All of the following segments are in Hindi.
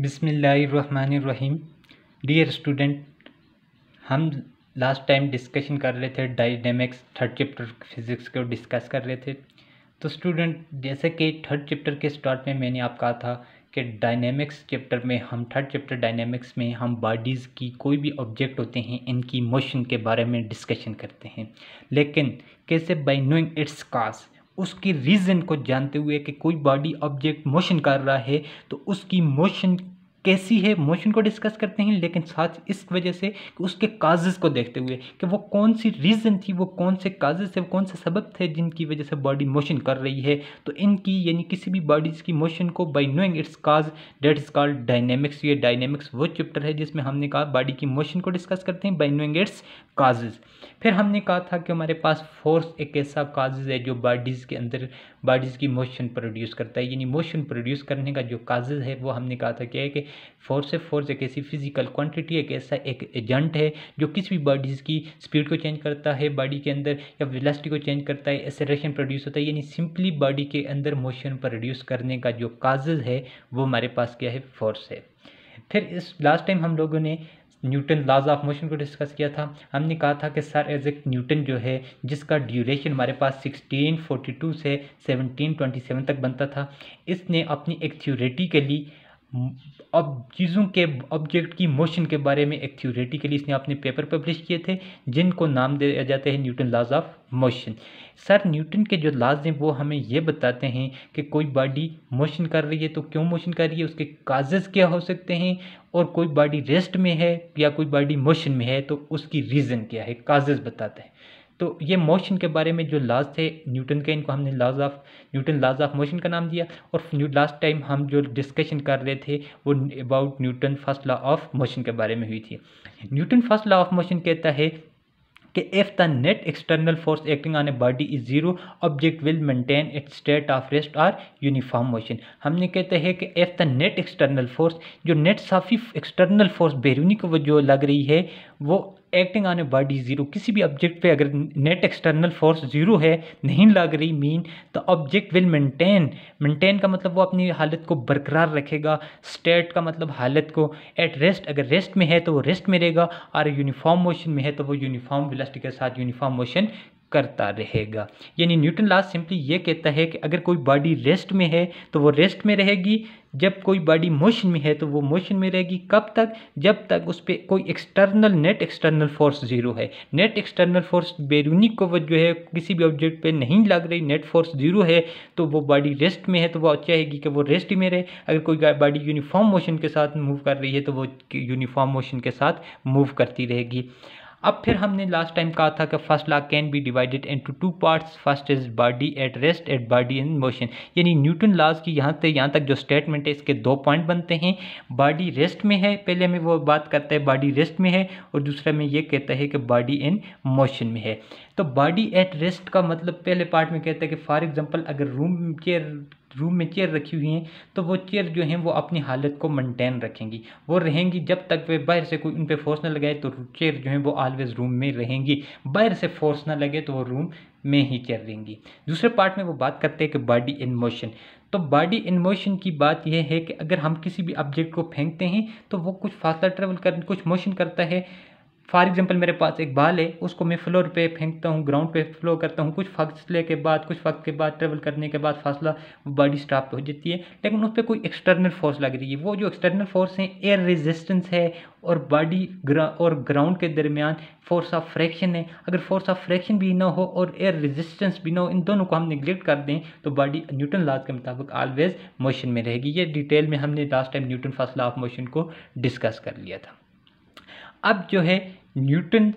बिसमीम डियर स्टूडेंट हम लास्ट टाइम डिस्कशन कर रहे थे डायनेमिक्स थर्ड चैप्टर फिज़िक्स को डिस्कस कर रहे थे तो स्टूडेंट जैसे कि थर्ड चैप्टर के स्टार्ट में मैंने आप कहा था कि डायनेमिक्स चैप्टर में हम थर्ड चैप्टर डायनेमिक्स में हम बॉडीज़ की कोई भी ऑब्जेक्ट होते हैं इनकी मोशन के बारे में डिस्कशन करते हैं लेकिन कैसे बाई नोइंग इट्स कास्ट उसकी रीज़न को जानते हुए कि कोई बॉडी ऑब्जेक्ट मोशन कर रहा है तो उसकी मोशन कैसी है मोशन को डिस्कस करते हैं लेकिन साथ इस वजह से कि उसके काजेज को देखते हुए कि वो कौन सी रीज़न थी वो कौन से काजेज थे वो कौन से सबब थे जिनकी वजह से बॉडी मोशन कर रही है तो इनकी यानी किसी भी बॉडीज़ की मोशन को by knowing its cause that is called dynamics ये डायनेमिक्स वो चैप्टर है जिसमें हमने कहा बॉडी की मोशन को डिस्कस करते हैं बाई नोइंग इट्स काजेज फिर हमने कहा था कि हमारे पास फोर्स एक ऐसा काजेज है जो बॉडीज़ के अंदर बॉडीज़ की मोशन प्रोड्यूस करता है यानी मोशन प्रोड्यूस करने का जो काजेज़ है वो हमने कहा था क्या है कि फोर्स है फोर्स एक ऐसी फिजिकल क्वान्टिटी एक ऐसा एक एजेंट है जो किसी भी बॉडीज़ की स्पीड को चेंज करता है बॉडी के अंदर या वेलासिटी को चेंज करता है एसरेशन प्रोड्यूस होता है यानी सिंपली बॉडी के अंदर मोशन प्रोड्यूस करने का जो काजेज़ है वो हमारे पास क्या है फोर्स है फिर इस लास्ट टाइम हम लोगों ने न्यूटन लॉज ऑफ मोशन को डिस्कस किया था हमने कहा था कि सर एजेक्ट न्यूटन जो है जिसका ड्यूरेशन हमारे पास 1642 से 1727 तक बनता था इसने अपनी एक थ्योरेटिकली अब चीज़ों के ऑब्जेक्ट की मोशन के बारे में एक थ्योरेटिकली इसने अपने पेपर पब्लिश किए थे जिनको नाम दिया जाता है Newton laws of motion sir Newton के जो लाज हैं वो हमें ये बताते हैं कि कोई बॉडी मोशन कर रही है तो क्यों मोशन कर रही है उसके काजेज़ क्या हो सकते हैं और कोई बॉडी रेस्ट में है या कोई बॉडी मोशन में है तो उसकी रीज़न क्या है काजेज़ बताते हैं तो ये मोशन के बारे में जो लाज थे न्यूटन के इनको हमने laws of Newton laws of motion का नाम दिया और लास्ट टाइम हम जो डिस्कशन कर रहे थे वो about Newton first law of motion के बारे में हुई थी Newton first law of motion कहता है कि if the net external force acting on a body is zero object will maintain its state of rest और यूनिफॉर्म मोशन हमने कहते हैं कि if the net external force जो नेट साफी एक्सटर्नल फोर्स बैरूनी को जो लग रही है वो acting on a body zero किसी भी ऑब्जेक्ट पे अगर नेट एक्सटर्नल फोर्स ज़ीरो है नहीं लग रही mean the object will maintain maintain का मतलब वो अपनी हालत को बरकरार रखेगा स्टेट का मतलब हालत को एट रेस्ट अगर रेस्ट में है तो वो रेस्ट में रहेगा और यूनिफॉर्म मोशन में है तो वो यूनिफॉर्म वेलास्टी के साथ यूनिफॉर्म मोशन करता रहेगा यानी न्यूटन लास्ट सिंपली ये कहता है कि अगर कोई बॉडी रेस्ट में है तो वो रेस्ट में रहेगी जब कोई बॉडी मोशन में है तो वो मोशन में रहेगी कब तक जब तक उस पर कोई external net external force zero है नेट एक्सटर्नल फोर्स बैरूनी कोवत जो है किसी भी ऑब्जेक्ट पे नहीं लग रही नेट फोर्स जीरो है तो वो बॉडी रेस्ट में है तो वो चाहेगी कि वो रेस्ट में रहे अगर कोई बॉडी यूनिफॉर्म मोशन के साथ मूव कर रही है तो वो यूनिफॉर्म मोशन के साथ मूव करती रहेगी अब फिर हमने लास्ट टाइम कहा था कि first law can be divided into two parts first is body at rest at body in motion यानी न्यूटन लॉज की यहाँ से यहाँ तक जो स्टेटमेंट है इसके दो पॉइंट बनते हैं बॉडी रेस्ट में है पहले में वो बात करता है बॉडी रेस्ट में है और दूसरा में ये कहता है कि बॉडी इन मोशन में है तो बॉडी एट रेस्ट का मतलब पहले पार्ट में कहता है कि फॉर एग्जाम्पल अगर रूम के रूम में चेयर रखी हुई हैं तो वो चेयर जो हैं वो अपनी हालत को मेंटेन रखेंगी वो रहेंगी जब तक वे बाहर से कोई उन पर फोर्स ना लगाए तो चेयर जो हैं वो ऑलवेज रूम में रहेंगी बाहर से फोर्स ना लगे तो वो रूम में ही चल रहेंगी दूसरे पार्ट में वो बात करते हैं कि बॉडी इन मोशन तो बॉडी इन मोशन की बात यह है कि अगर हम किसी भी ऑब्जेक्ट को फेंकते हैं तो वो कुछ फासला ट्रेवल कर कुछ मोशन करता है फॉर एग्जाम्पल मेरे पास एक बाल है उसको मैं फ्लोर पे फेंकता हूँ ग्राउंड पे फ्लो करता हूँ कुछ फासले के बाद कुछ वक्त के बाद ट्रेवल करने के बाद फासला बॉडी स्टॉप हो जाती है लेकिन उस पर कोई एक्सटर्नल फोर्स लग रही है वो जो एक्सटर्नल फोर्स है एयर रेजिस्टेंस है और बॉडी और ग्राउंड के दरमियान फोर्स ऑफ फ्रैक्शन है अगर फोर्स ऑफ फ्रैक्शन भी ना हो और एयर रेजिस्टेंस भी ना हो इन दोनों को हम निगलेक्ट कर दें तो बॉडी न्यूटन लाज के मुताबिक ऑलवेज मोशन में रहेगी ये डिटेल में हमने लास्ट टाइम न्यूटन फासला ऑफ मोशन को डिस्कस कर लिया था अब जो है न्यूटन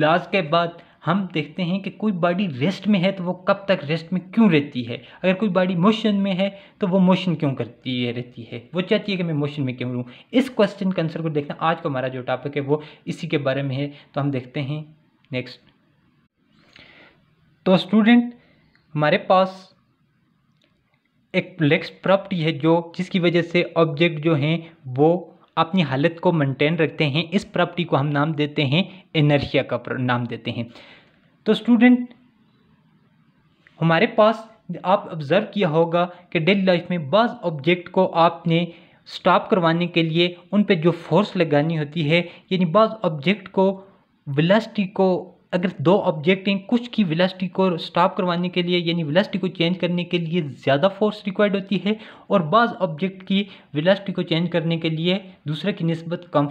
लाज के बाद हम देखते हैं कि कोई बॉडी रेस्ट में है तो वो कब तक रेस्ट में क्यों रहती है अगर कोई बॉडी मोशन में है तो वो मोशन क्यों करती है रहती है वो चाहती है कि मैं मोशन में क्यों रहूँ इस क्वेश्चन का आंसर को देखना आज का हमारा जो टॉपिक है वो इसी के बारे में है तो हम देखते हैं नेक्स्ट तो स्टूडेंट हमारे पास एक लेक्स प्रॉपर्टी है जो जिसकी वजह से ऑब्जेक्ट जो हैं वो अपनी हालत को मेंटेन रखते हैं इस प्रॉपर्टी को हम नाम देते हैं एनर्जिया का नाम देते हैं तो स्टूडेंट हमारे पास आप ऑब्ज़र्व किया होगा कि डेली लाइफ में बस ऑब्जेक्ट को आपने स्टॉप करवाने के लिए उन पर जो फोर्स लगानी होती है यानी बस ऑब्जेक्ट को वेलोसिटी को अगर दो ऑब्जेक्ट हैं कुछ की वेलोसिटी को स्टॉप करवाने के लिए यानी वेलोसिटी को चेंज करने के लिए ज़्यादा फोर्स रिक्वायर्ड होती है और बाज़ ऑब्जेक्ट की वेलोसिटी को चेंज करने के लिए दूसरे की नस्बत कम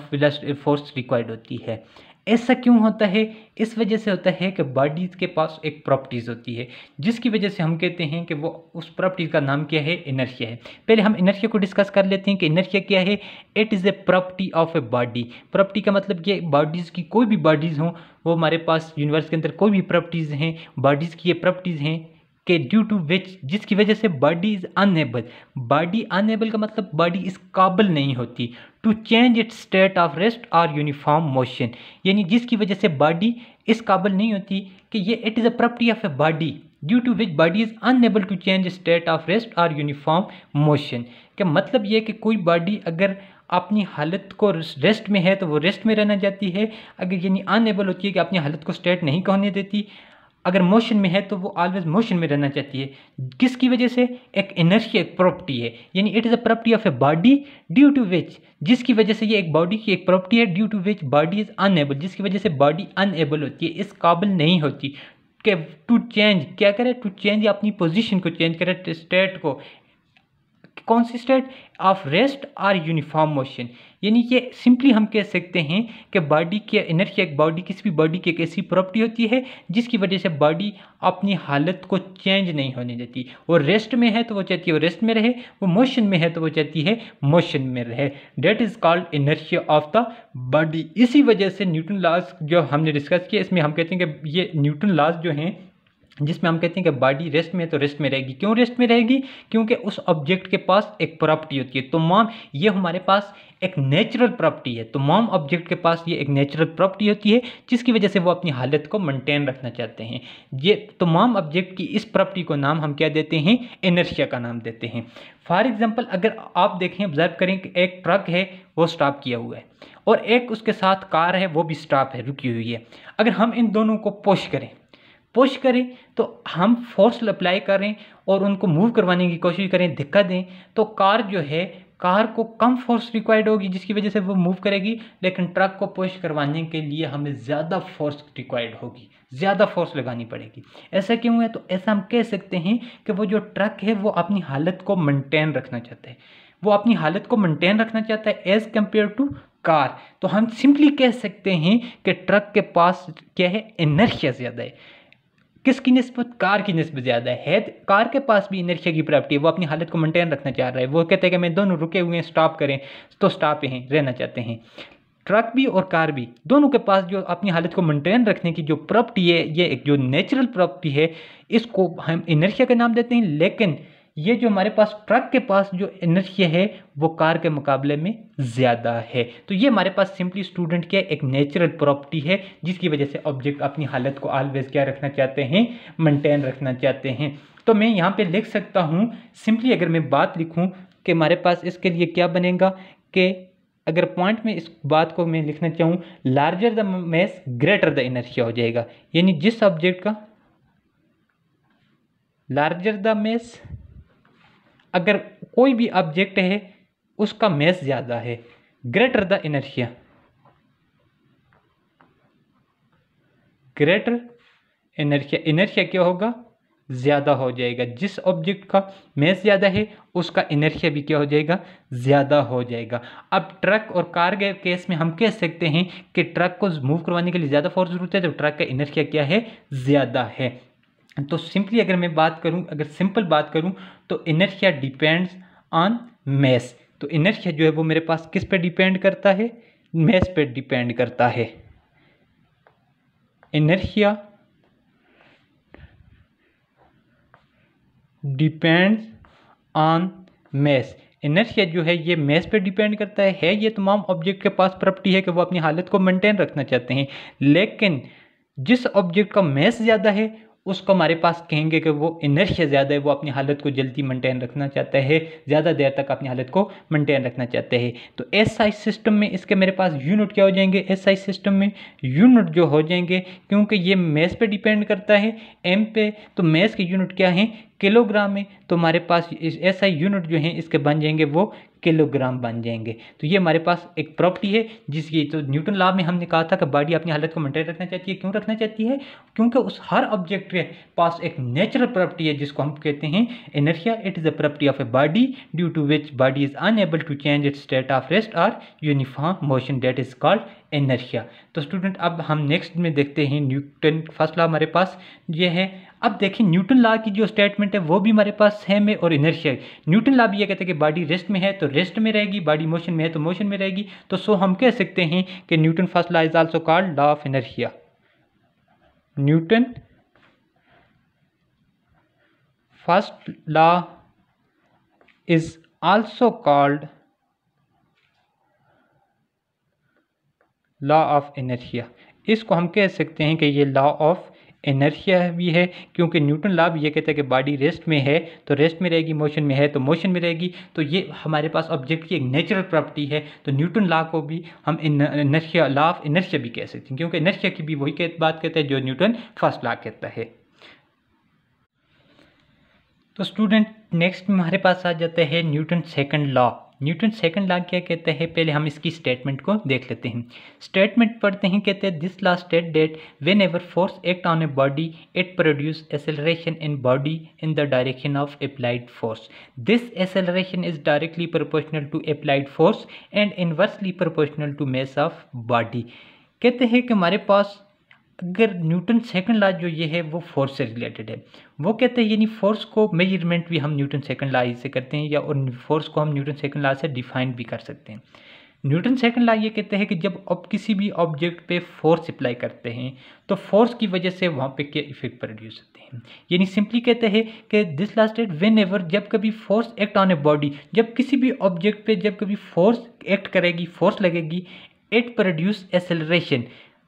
फोर्स रिक्वायर्ड होती है ऐसा क्यों होता है इस वजह से होता है कि बॉडीज़ के पास एक प्रॉपर्टीज़ होती है जिसकी वजह से हम कहते हैं कि वो उस प्रॉपर्टीज़ का नाम क्या है इनर्शिया है पहले हम इनर्शिया को डिस्कस कर लेते हैं कि इनर्शिया क्या है it is a property of a body property का मतलब ये बॉडीज़ की कोई भी बॉडीज़ हों वो हमारे पास यूनिवर्स के अंदर कोई भी प्रॉपर्टीज़ हैं बॉडीज़ की ये प्रॉपर्टीज़ हैं के ड्यू टू विच जिसकी वजह से body is unable body unable का मतलब बॉडी इस काबल नहीं होती to change its state of rest और यूनिफॉर्म मोशन यानी जिसकी वजह से बॉडी इस काबल नहीं होती कि ये it is a property of a body due to which body is unable to change state of rest और यूनिफॉर्म मोशन का मतलब ये कि कोई बॉडी अगर अपनी हालत को रेस्ट में है तो वो रेस्ट में रहना चाहती है अगर यानी अनएबल होती है कि अपनी हालत को स्टेट नहीं कहने देती अगर मोशन में है तो वो ऑलवेज मोशन में रहना चाहती है किसकी वजह से एक एनर्जी एक प्रॉपर्टी है यानी it is a property of a body due to which जिसकी वजह से ये एक बॉडी की एक प्रॉपर्टी है due to which body is unable जिसकी वजह से बॉडी अनएबल होती है इस काबिल नहीं होती के टू चेंज क्या करे टू चेंज अपनी पोजीशन को चेंज करे स्टेट को कॉन्सिस्टेड ऑफ रेस्ट और यूनिफॉर्म मोशन यानी कि सिंपली हम कह सकते हैं कि बॉडी के एनर्जी एक बॉडी किसी भी बॉडी की एक ऐसी प्रॉपर्टी होती है जिसकी वजह से बॉडी अपनी हालत को चेंज नहीं होने देती वो रेस्ट में है तो वो चाहती है वो रेस्ट में रहे वो मोशन में है तो वो चाहती है मोशन में रहे that is called energy of the body इसी वजह से न्यूटन लॉज जो हमने डिस्कस किया इसमें हम कहते हैं कि ये न्यूटन लॉज जो हैं जिसमें हम कहते हैं कि बॉडी रेस्ट में है तो रेस्ट में रहेगी क्यों रेस्ट में रहेगी क्योंकि उस ऑब्जेक्ट के पास एक प्रॉपर्टी होती है तो मॉम ये हमारे पास एक नेचुरल प्रॉपर्टी है तो मॉम ऑब्जेक्ट के पास ये एक नेचुरल प्रॉपर्टी होती है जिसकी वजह से वो अपनी हालत को मेंटेन रखना चाहते हैं ये तो मॉम ऑब्जेक्ट की इस प्रॉपर्टी को नाम हम क्या देते हैं एनर्शिया का नाम देते हैं फॉर एग्जाम्पल अगर आप देखें ऑब्जर्व करें कि एक ट्रक है वो स्टॉप किया हुआ है और एक उसके साथ कार है वो भी स्टॉप है रुकी हुई है अगर हम इन दोनों को पोश करें पुश करें तो हम फोर्स अप्लाई करें और उनको मूव करवाने की कोशिश करें धिक्का दें तो कार जो है कार को कम फोर्स रिक्वायर्ड होगी जिसकी वजह से वो मूव करेगी लेकिन ट्रक को पुश करवाने के लिए हमें ज़्यादा फोर्स रिक्वायर्ड होगी ज़्यादा फोर्स लगानी पड़ेगी ऐसा क्यों है तो ऐसा हम कह सकते हैं कि वो जो ट्रक है वो अपनी हालत को मेंटेन रखना चाहता है वो अपनी हालत को मेंटेन रखना चाहता है एज़ कम्पेयर टू कार तो हम सिंपली कह सकते हैं कि ट्रक के पास क्या है इनर्शिया ज़्यादा है किसकी नस्बत कार की नस्बत ज़्यादा है कार के पास भी इनर्शिया की प्रॉपर्टी है वो अपनी हालत को मेंटेन रखना चाह रहा है वो कहते हैं कि मैं दोनों रुके हुए हैं स्टॉप करें तो स्टॉप हैं रहना चाहते हैं ट्रक भी और कार भी दोनों के पास जो अपनी हालत को मेंटेन रखने की जो प्रॉपर्टी है ये एक जो नेचुरल प्रॉपर्टी है इसको हम इनर्शिया का नाम देते हैं लेकिन ये जो हमारे पास ट्रक के पास जो एनर्जी है वो कार के मुकाबले में ज़्यादा है तो ये हमारे पास सिंपली स्टूडेंट के एक नेचुरल प्रॉपर्टी है जिसकी वजह से ऑब्जेक्ट अपनी हालत को ऑलवेज क्या रखना चाहते हैं मेंटेन रखना चाहते हैं तो मैं यहाँ पे लिख सकता हूँ सिंपली अगर मैं बात लिखूँ कि हमारे पास इसके लिए क्या बनेगा कि अगर पॉइंट में इस बात को मैं लिखना चाहूँ larger the mass greater the inertia हो जाएगा यानी जिस ऑब्जेक्ट का लार्जर द मैस अगर कोई भी ऑब्जेक्ट है उसका मैस ज़्यादा है greater the inertia greater inertia inertia क्या होगा ज़्यादा हो जाएगा जिस ऑब्जेक्ट का मैस ज़्यादा है उसका इनर्शिया भी क्या हो जाएगा ज़्यादा हो जाएगा अब ट्रक और कार के केस में हम कह सकते हैं कि ट्रक को मूव करवाने के लिए ज़्यादा फोर्स जरूरत है तो ट्रक का इनर्शिया क्या है ज़्यादा है तो सिंपली अगर मैं बात करूँ अगर सिंपल बात करूँ तो इनर्शिया डिपेंड्स ऑन मैस तो इनर्शिया जो है वो मेरे पास किस पे डिपेंड करता है मैस पे डिपेंड करता है inertia depends on mass inertia जो है ये मैस पे डिपेंड करता है है ये तमाम ऑब्जेक्ट के पास प्रॉपर्टी है कि वो अपनी हालत को मेंटेन रखना चाहते हैं लेकिन जिस ऑब्जेक्ट का मैस ज़्यादा है उसको हमारे पास कहेंगे कि वो इनर्शिया ज़्यादा है वो अपनी हालत को जल्दी मेंटेन रखना चाहता है ज़्यादा देर तक अपनी हालत को मेंटेन रखना चाहता है तो एस आई सिस्टम में इसके मेरे पास यूनिट क्या हो जाएंगे एस आई सिस्टम में यूनिट जो हो जाएंगे क्योंकि ये मैस पे डिपेंड करता है एम पे तो मैस के यूनिट क्या हैं किलोग्राम में तो हमारे पास एस आई यूनिट जो हैं इसके बन जाएंगे वो किलोग्राम बन जाएंगे तो ये हमारे पास एक प्रॉपर्टी है जिसकी तो न्यूटन लाभ में हमने कहा था कि बॉडी अपनी हालत को मेंटेन रखना चाहती है क्यों रखना चाहती है क्योंकि उस हर ऑब्जेक्ट के पास एक नेचुरल प्रॉपर्टी है जिसको हम कहते हैं inertia it is the property of a body due to which body is unable to change it state of rest और uniform motion that is called inertia तो स्टूडेंट अब हम नेक्स्ट में देखते हैं न्यूटन फर्स्ट लॉ हमारे पास ये है अब देखें न्यूटन लॉ की जो स्टेटमेंट है वो भी हमारे पास है और इनर्शिया न्यूटन लॉ भी ये कहते हैं कि बॉडी रेस्ट में है तो रेस्ट में रहेगी बॉडी मोशन में है तो मोशन में रहेगी तो सो हम कह सकते हैं कि Newton first law is also called law of inertia Newton first law is also called law of inertia इसको हम कह सकते हैं कि ये लॉ ऑफ इनर्शिया भी है क्योंकि न्यूटन लाभ ये कहता है कि बॉडी रेस्ट में है तो रेस्ट में रहेगी मोशन में है तो मोशन में रहेगी तो ये हमारे पास ऑब्जेक्ट की एक नेचुरल प्रॉपर्टी है तो न्यूटन लॉ को भी हम इनर्शिया लाफ ऑफ इनर्शिया भी कह सकते हैं क्योंकि इनर्शिया की भी वही बात कहते हैं जो न्यूटन फर्स्ट लॉ कहता है तो स्टूडेंट नेक्स्ट में हमारे पास आ जाता है Newton second law Newton second law क्या कहते हैं पहले हम इसकी स्टेटमेंट को देख लेते हैं स्टेटमेंट पढ़ते हैं कहते हैं this law state that whenever force act on a body it produce acceleration in body in the direction of applied force this acceleration is directly proportional to applied force and inversely proportional to mass of body कहते हैं कि हमारे पास अगर न्यूटन सेकंड लॉ जो ये है वो फोर्स से रिलेटेड है वो कहते हैं यानी फोर्स को मेजरमेंट भी हम न्यूटन सेकंड लॉ से करते हैं या और फोर्स को हम न्यूटन सेकंड लॉ से डिफाइन भी कर सकते हैं न्यूटन सेकंड लॉ ये कहते हैं कि जब आप किसी भी ऑब्जेक्ट पे फोर्स अप्लाई करते हैं तो फोर्स की वजह से वहाँ पे क्या इफेक्ट प्रोड्यूस होते हैं यानी सिंपली कहते हैं कि this last lasted whenever जब कभी force act on a body जब किसी भी ऑब्जेक्ट पे जब कभी फोर्स एक्ट करेगी फोर्स लगेगी इट प्रोड्यूस एसेलरेशन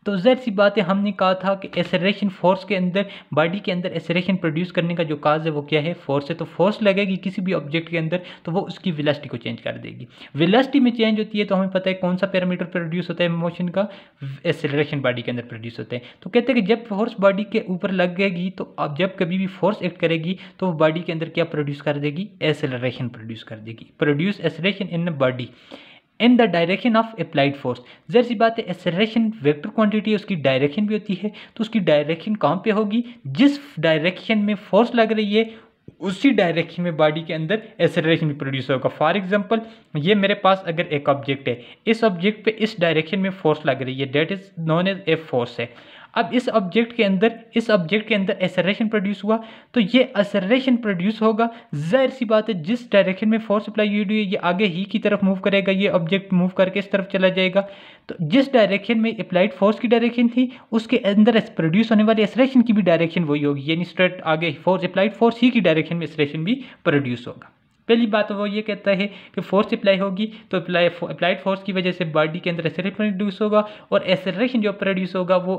तो जहर सी बात है हमने कहा था कि एसरेशन फोर्स के अंदर बॉडी के अंदर एसरेशन प्रोड्यूस करने का जो काज है वो क्या है फोर्स है तो फोर्स लगेगी किसी भी ऑब्जेक्ट के अंदर तो वो उसकी वेलोसिटी को चेंज कर देगी वेलोसिटी में चेंज होती है तो हमें पता है कौन सा पैरामीटर प्रोड्यूस होता है मोशन का एसरेशन बॉडी के अंदर प्रोड्यूस होता है तो कहते हैं कि जब फोर्स बॉडी के ऊपर लग जाएगी तो अब जब कभी भी फोर्स एक्ट करेगी तो बॉडी के अंदर क्या प्रोड्यूस कर देगी एसलरेशन प्रोड्यूस कर देगी produce acceleration in body in the direction of applied force जहर सी बात है एक्सलरेशन वेक्टर क्वांटिटी उसकी डायरेक्शन भी होती है तो उसकी डायरेक्शन कहाँ पे होगी जिस डायरेक्शन में फोर्स लग रही है उसी डायरेक्शन में बॉडी के अंदर एसरेशन भी प्रोड्यूस होगा फॉर एग्जांपल ये मेरे पास अगर एक ऑब्जेक्ट है इस ऑब्जेक्ट पे इस डायरेक्शन में फोर्स लग रही है that is known as a force है अब इस ऑब्जेक्ट के अंदर इस ऑब्जेक्ट के अंदर एसरेशन प्रोड्यूस हुआ तो ये असरेशन प्रोड्यूस होगा जाहिर सी बात है जिस डायरेक्शन में फोर्स अप्लाई हुई है ये आगे ही की तरफ मूव करेगा ये ऑब्जेक्ट मूव करके इस तरफ चला जाएगा तो जिस डायरेक्शन में अप्लाइड फोर्स की डायरेक्शन थी उसके अंदर प्रोड्यूस होने वाली एसरेशन की भी डायरेक्शन वही होगी यानी स्ट्रेट आगे फोर्स अप्लाइड फोर्स ही की डायरेक्शन में एसरेशन भी प्रोड्यूस होगा पहली बात तो वो ये कहता है कि फोर्स अप्लाई होगी तो अप्लाई अप्लाइड फोर्स की वजह से बॉडी के अंदर एसरेशन प्रोड्यूस होगा और एसरेशन जो प्रोड्यूस होगा वो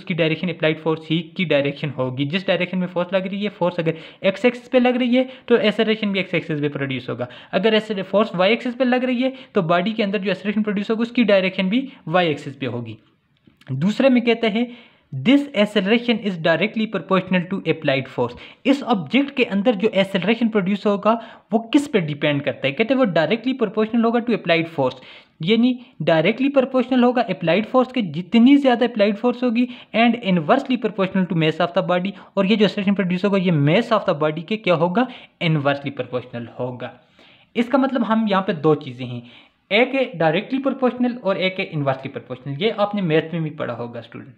उसकी डायरेक्शन अप्लाइड फोर्स ही की डायरेक्शन होगी जिस डायरेक्शन में फोर्स लग रही है फोर्स अगर एक्स एक्सिस पे लग रही है तो एसरेशन भी एक्स एक्सिस पे प्रोड्यूस होगा अगर ऐसे फोर्स वाई एक्सिस पे लग रही है तो बॉडी के अंदर जो एसरेशन प्रोड्यूस होगा उसकी डायरेक्शन भी वाई एक्सिस पे होगी दूसरे में कहते हैं this acceleration is directly proportional to applied force इस ऑब्जेक्ट के अंदर जो एसेलरेशन प्रोड्यूस होगा वो किस पे डिपेंड करता है कहते हैं वो डायरेक्टली प्रोपोर्शनल होगा टू अप्लाइड फोर्स यानी डायरेक्टली प्रोपोर्शनल होगा अप्लाइड फोर्स के जितनी ज़्यादा अप्लाइड फोर्स होगी and inversely proportional to mass of the body और ये जो एसेलरेशन प्रोड्यूस होगा ये मेस ऑफ द बॉडी के क्या होगा इनवर्सली प्रोपोर्शनल होगा इसका मतलब हम यहाँ पे दो चीज़ें हैं एक है डायरेक्टली प्रोपोर्शनल और एक है इनवर्सली प्रोपोर्शनल ये आपने मैथ में भी पढ़ा होगा स्टूडेंट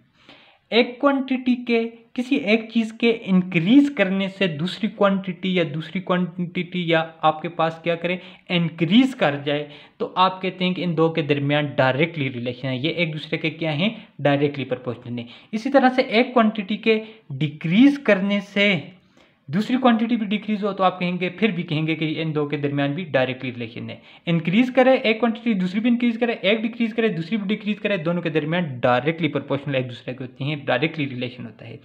एक क्वांटिटी के किसी एक चीज़ के इंक्रीज करने से दूसरी क्वांटिटी या दूसरी क्वांटिटी या आपके पास क्या करें इंक्रीज कर जाए तो आप कहते हैं कि इन दो के दरमियान डायरेक्टली रिलेशन है ये एक दूसरे के क्या हैं डायरेक्टली पर है इसी तरह से एक क्वांटिटी के डिक्रीज करने से दूसरी क्वांटिटी भी डिक्रीज हो तो आप कहेंगे फिर भी कहेंगे कि इन दो के दरमियान भी डायरेक्टली रिलेशन है इंक्रीज करे एक क्वांटिटी दूसरी भी इंक्रीज करे एक डिक्रीज करे दूसरी भी डिक्रीज करे दोनों के दरमियान डायरेक्टली प्रोपोर्शनल एक दूसरे के होती हैं डायरेक्टली रिलेशन होता है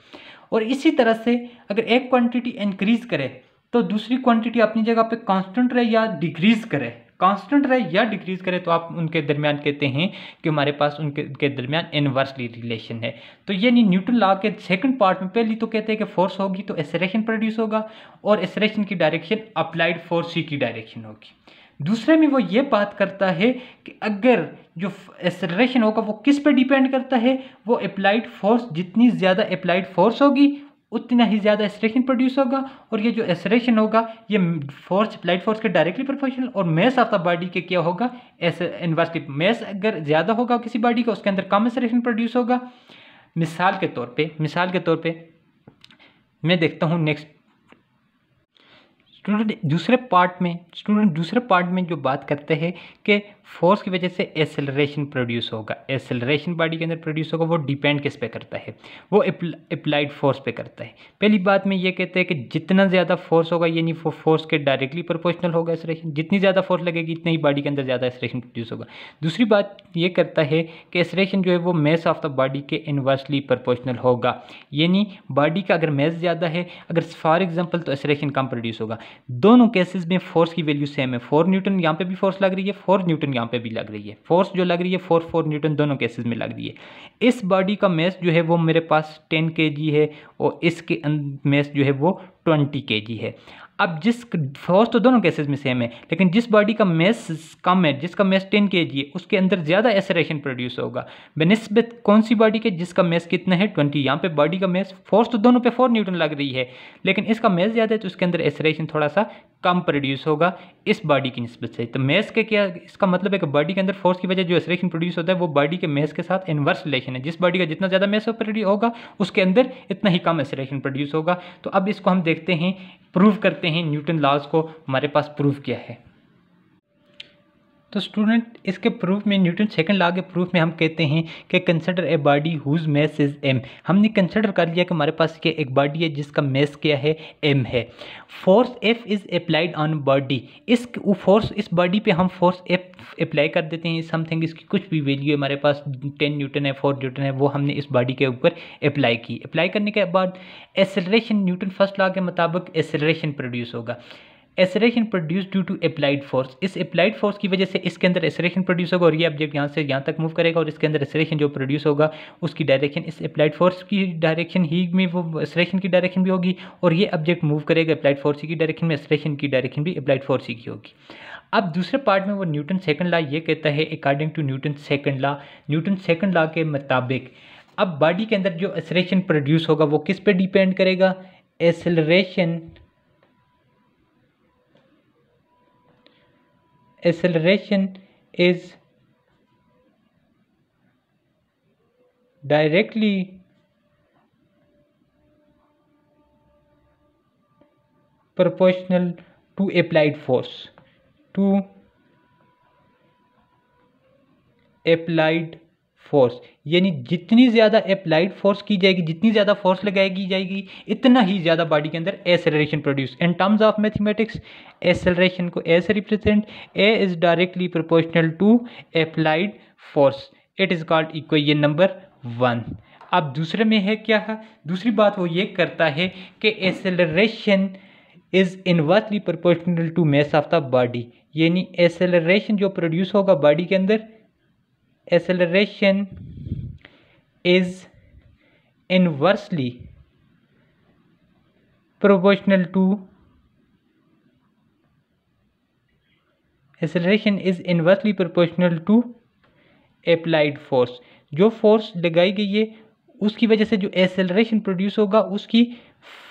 और इसी तरह से अगर एक क्वांटिटी इंक्रीज करे तो दूसरी क्वांटिटी अपनी जगह पर कॉन्स्टेंट रहे या डिक्रीज करे कांस्टेंट रहे या डिक्रीज करे तो आप उनके दरमियान कहते हैं कि हमारे पास उनके के दरमियान इन्वर्सली रिलेशन है तो यानी न्यूटन लॉ के सेकंड पार्ट में पहली तो कहते हैं कि फोर्स होगी तो एसरेशन प्रोड्यूस होगा और एसरेशन की डायरेक्शन अप्लाइड फोर्स ही की डायरेक्शन होगी दूसरे में वो ये बात करता है कि अगर जो एसरेशन होगा वो किस पे डिपेंड करता है वो अप्लाइड फोर्स जितनी ज़्यादा अप्लाइड फोर्स होगी उतना ही ज़्यादा एसरेशन प्रोड्यूस होगा और ये जो एसरेशन होगा ये फोर्स लाइट फोर्स के डायरेक्टली प्रोफेशनल और मेस ऑफ द बॉडी के क्या होगा एस इन्वर्सली मेस अगर ज़्यादा होगा किसी बॉडी का उसके अंदर कम एसरेशन प्रोड्यूस होगा मिसाल के तौर पर मिसाल के तौर पर मैं देखता हूँ नेक्स्ट स्टूडेंट दूसरे पार्ट में स्टूडेंट दूसरे पार्ट में जो बात करते हैं कि फोर्स की वजह से एसेलरेशन प्रोड्यूस होगा एसेलरेशन बॉडी के अंदर प्रोड्यूस होगा वो डिपेंड किस पे करता है वो अप्लाइड फोर्स पे करता है पहली बात में ये कहते हैं कि जितना ज़्यादा फोर्स होगा यानी फोर्स के डायरेक्टली प्रोपोर्शनल होगा एसेलरेशन जितनी ज़्यादा फोर्स लगेगी इतनी ही बॉडी के अंदर ज़्यादा एसेलरेशन प्रोड्यूस होगा दूसरी बात ये करता है कि एसेलरेशन जो है वो मेस ऑफ द बॉडी के इन्वर्सली प्रोपोर्शनल होगा यानी बॉडी का अगर मेस ज़्यादा है अगर फॉर एग्जाम्पल तो एसेलरेशन कम प्रोड्यूस होगा दोनों केसेज में फोर्स की वैल्यू सेम है फोर न्यूटन यहाँ पर भी फोर्स लग रही है फोर न्यूटन यहाँ पे भी लग रही है फोर्स जो लग रही है फोर फोर न्यूटन दोनों केसेस में लग रही है इस बॉडी का मेस जो है वो मेरे पास टेन के है और इसके मेस जो है वो ट्वेंटी के है अब जिस फोर्स तो दोनों केसेस में सेम है लेकिन जिस बॉडी का मेस कम है जिसका मेस टेन के जी है उसके अंदर ज़्यादा एसरेशन प्रोड्यूस होगा बनस्बत कौन सी बॉडी के जिसका मेस कितना है ट्वेंटी यहाँ पे बॉडी का मेस फोर्स तो दोनों पे फोर न्यूटन लग रही है लेकिन इसका मेस ज़्यादा है तो उसके अंदर एसरेशन थोड़ा सा कम प्रोड्यूस होगा इस बॉडी की नस्बत से तो मेस के क्या इसका मतलब है कि बॉडी के अंदर फोर्स की वजह जो एसरेशन प्रोड्यूस होता है वो बॉडी के मेस के साथ इनवर्स रिलेशन है जिस बॉडी का जितना ज़्यादा मेस होगा उसके अंदर इतना ही कम एसरेशन प्रोड्यूस होगा तो अब इसको हम देखते हैं प्रूव करते सकते हैं न्यूटन लॉज को हमारे पास प्रूव किया है तो स्टूडेंट इसके प्रूफ में न्यूटन सेकंड लॉ के प्रूफ में हम कहते हैं कि consider a body whose mass is M हमने कंसिडर कर लिया कि हमारे पास ये एक बॉडी है जिसका मैस क्या है एम है force F is applied on body इस फोर्स इस बॉडी पे हम फोर्स एफ अप्लाई कर देते हैं समथिंग इसकी कुछ भी वैल्यू हमारे पास टेन न्यूटन है फोर न्यूटन है वो हमने इस बॉडी के ऊपर अप्लाई की अप्लाई करने के बाद एसेलरेशन न्यूटन फर्स्ट लॉ के मुताबिक एसेलरेशन प्रोड्यूस होगा acceleration produce due to applied force इस अप्लाइड फोर्स की वजह से इसके अंदर एसरेशन प्रोड्यूस होगा और ये ऑब्जेक्ट यहाँ से यहाँ तक मूव करेगा और इसके अंदर एसरेशन जो प्रोड्यूस होगा उसकी डायरेक्शन इस अप्लाइड फोर्स की डायरेक्शन ही में वो एसरेशन की डायरेक्शन भी होगी और ये ऑब्जेक्ट मूव करेगा अप्लाइड फोर्स की डायरेक्शन में एसरेशन की डायरेक्शन भी अप्लाइड फोर्स की होगी अब दूसरे पार्ट में वो न्यूटन सेकंड लॉ ये कहता है according to Newton second law Newton second law के मुताबिक अब बॉडी के अंदर जो एसरेशन प्रोड्यूस होगा वो किस पे डिपेंड करेगा acceleration acceleration is directly proportional to applied force to applied force यानी जितनी ज़्यादा अप्लाइड फोर्स की जाएगी जितनी ज़्यादा फोर्स लगाई जाएगी इतना ही ज़्यादा बॉडी के अंदर acceleration produce in terms of mathematics acceleration को as represent A is directly proportional to applied force it is called equation number one अब दूसरे में है क्या है दूसरी बात वो ये करता है कि acceleration is inversely proportional to mass of the body यानी एसेलरेशन जो प्रोड्यूस होगा बॉडी के अंदर acceleration is inversely proportional to acceleration is inversely proportional to applied force जो force लगाई गई है उसकी वजह से जो एसेलरेशन प्रोड्यूस होगा उसकी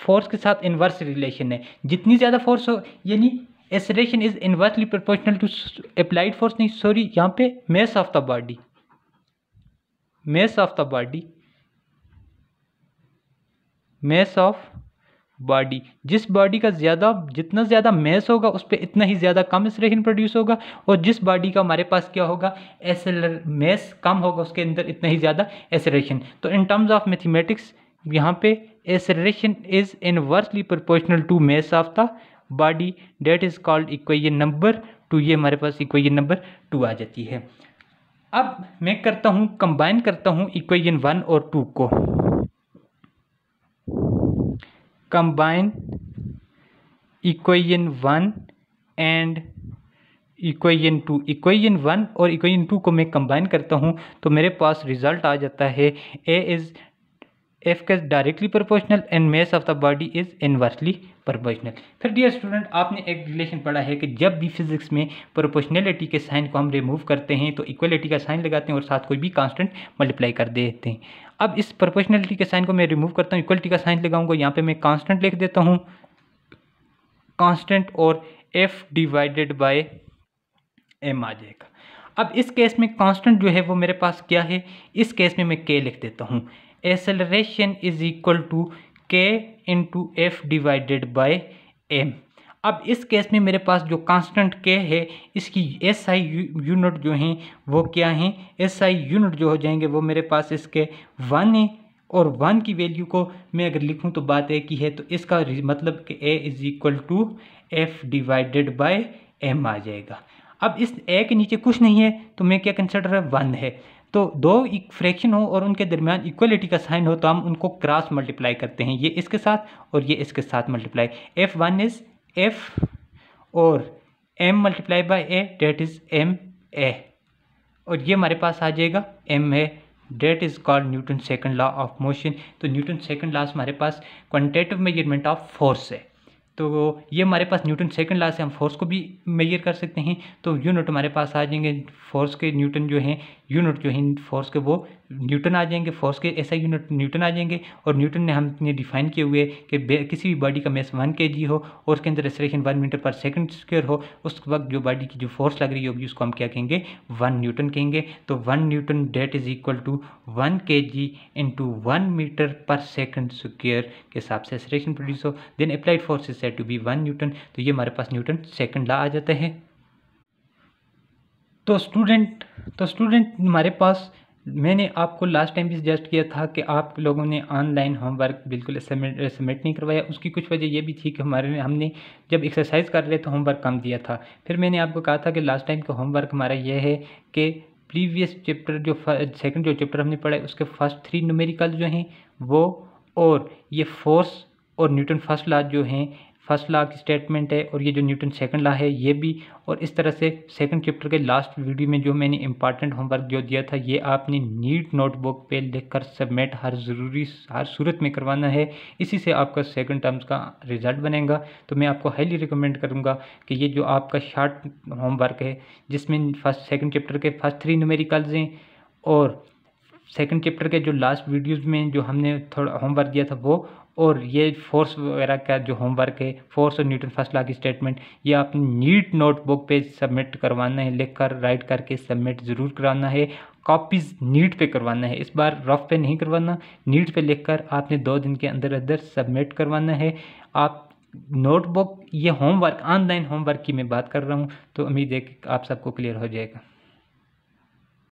फोर्स के साथ इन्वर्स रिलेशन है जितनी ज़्यादा फोर्स हो यानी acceleration is inversely proportional to applied force नहीं सॉरी यहाँ पे mass of the body mass of the body mass of body जिस बॉडी का ज़्यादा जितना ज़्यादा मैस होगा उस पर इतना ही ज़्यादा कम एसरेशन प्रोड्यूस होगा और जिस बॉडी का हमारे पास क्या होगा एसलर मैस कम होगा उसके अंदर इतना ही ज़्यादा एसरेशन तो इन टर्म्स ऑफ मैथमेटिक्स यहाँ पे acceleration is inversely proportional to mass of the body that is called equation number two ये हमारे पास इक्वेजन नंबर टू आ जाती है अब मैं करता हूँ कंबाइन करता हूँ इक्वेजन वन और टू को combine equation one and equation two equation one और इक्वेजन टू को मैं कंबाइन करता हूँ तो मेरे पास रिजल्ट आ जाता है ए इज़ एफ के directly proportional and mass of the body is inversely proportional फिर डियर स्टूडेंट आपने एक रिलेशन पढ़ा है कि जब भी फिजिक्स में प्रोपोर्शनलिटी के साइन को हम रिमूव करते हैं तो इक्वलिटी का साइन लगाते हैं और साथ कोई भी कांस्टेंट मल्टीप्लाई कर देते हैं अब इस प्रोपोर्शनलिटी के साइन को मैं रिमूव करता हूँ इक्वलिटी का साइन लगाऊंगा यहाँ पे मैं कांस्टेंट लिख देता हूँ कांस्टेंट और एफ डिवाइडेड बाय एम आ जाएगा अब इस केस में कांस्टेंट जो है वो मेरे पास क्या है इस केस में मैं के लिख देता हूँ acceleration is equal to K into F divided by M अब इस केस में मेरे पास जो कांस्टेंट के है इसकी एस आई यूनिट जो हैं वो क्या हैं एस आई यूनिट जो हो जाएंगे वो मेरे पास इसके वन है और वन की वैल्यू को मैं अगर लिखूं तो बात एक ही है तो इसका मतलब कि A is equal to F divided by M आ जाएगा अब इस ए के नीचे कुछ नहीं है तो मैं क्या कंसिडर है वन है तो दो एक फ्रैक्शन हो और उनके दरमियान इक्वलिटी का साइन हो तो हम उनको क्रॉस मल्टीप्लाई करते हैं ये इसके साथ और ये इसके साथ multiply F one is F और M multiply by A that is M A और ये हमारे पास आ जाएगा M A that is called Newton second law of motion तो न्यूटन सेकेंड लॉ हमारे पास क्वान्टेटिव मेजरमेंट ऑफ फोर्स है तो ये हमारे पास न्यूटन सेकंड लॉ से हम फोर्स को भी मेजर कर सकते हैं तो यूनिट हमारे पास आ जाएंगे फोर्स के न्यूटन जो हैं यूनिट जो है फोर्स के वो न्यूटन आ जाएंगे फोर्स के ऐसा यूनिट न्यूटन आ जाएंगे और न्यूटन ने हमने डिफाइन किए हुए कि किसी भी बॉडी का मैस वन के जी हो और उसके अंदर acceleration one metre per second square हो उस वक्त जो बॉडी की जो फोर्स लग रही होगी उसको हम क्या कहेंगे वन न्यूटन कहेंगे तो one newton that is equal to one K G into one metre per second square के हिसाब से एसरेशन प्रोड्यूस हो then applied force is set to be one newton तो ये हमारे पास न्यूटन सेकंड ला आ जाता है तो स्टूडेंट तो स्टूडेंट हमारे पास मैंने आपको लास्ट टाइम भी सजेस्ट किया था कि आप लोगों ने ऑनलाइन होमवर्क बिल्कुल सबमिट नहीं करवाया उसकी कुछ वजह यह भी थी कि हमारे हमने जब एक्सरसाइज कर रहे तो होमवर्क कम दिया था फिर मैंने आपको कहा था कि लास्ट टाइम का होमवर्क हमारा यह है कि प्रीवियस चैप्टर जो सेकंड जो चैप्टर हमने पढ़ा है उसके फर्स्ट थ्री न्यूमेरिकल जो हैं वो और ये फोर्स और न्यूटन फर्स्ट लॉ जो हैं फर्स्ट लॉ की स्टेटमेंट है और ये जो न्यूटन सेकंड लॉ है ये भी और इस तरह से सेकंड चैप्टर के लास्ट वीडियो में जो मैंने इंपॉर्टेंट होमवर्क जो दिया था ये आपने नीट नोटबुक पे लिखकर सबमिट हर ज़रूरी हर सूरत में करवाना है इसी से आपका सेकंड टर्म्स का रिजल्ट बनेगा तो मैं आपको हाईली रिकमेंड करूँगा कि ये जो आपका शार्ट होमवर्क है जिसमें फर्स्ट सेकेंड चैप्टर के फर्स्ट थ्री न्यूमेरिकल्स हैं और सेकंड चैप्टर के जो लास्ट वीडियोस में जो हमने थोड़ा होमवर्क दिया था वो और ये फोर्स वगैरह का जो होमवर्क है फोर्स और न्यूटन फर्स्ट लॉ की स्टेटमेंट ये आपने नीट नोटबुक पे सबमिट करवाना है लिखकर राइट करके सबमिट ज़रूर करवाना है कॉपीज नीट पे करवाना है इस बार रफ पे नहीं करवाना नीट पे लिखकर आपने दो दिन के अंदर अंदर सबमिट करवाना है आप नोटबुक ये होमवर्क ऑनलाइन होमवर्क की मैं बात कर रहा हूँ तो उम्मीद है कि आप सबको क्लियर हो जाएगा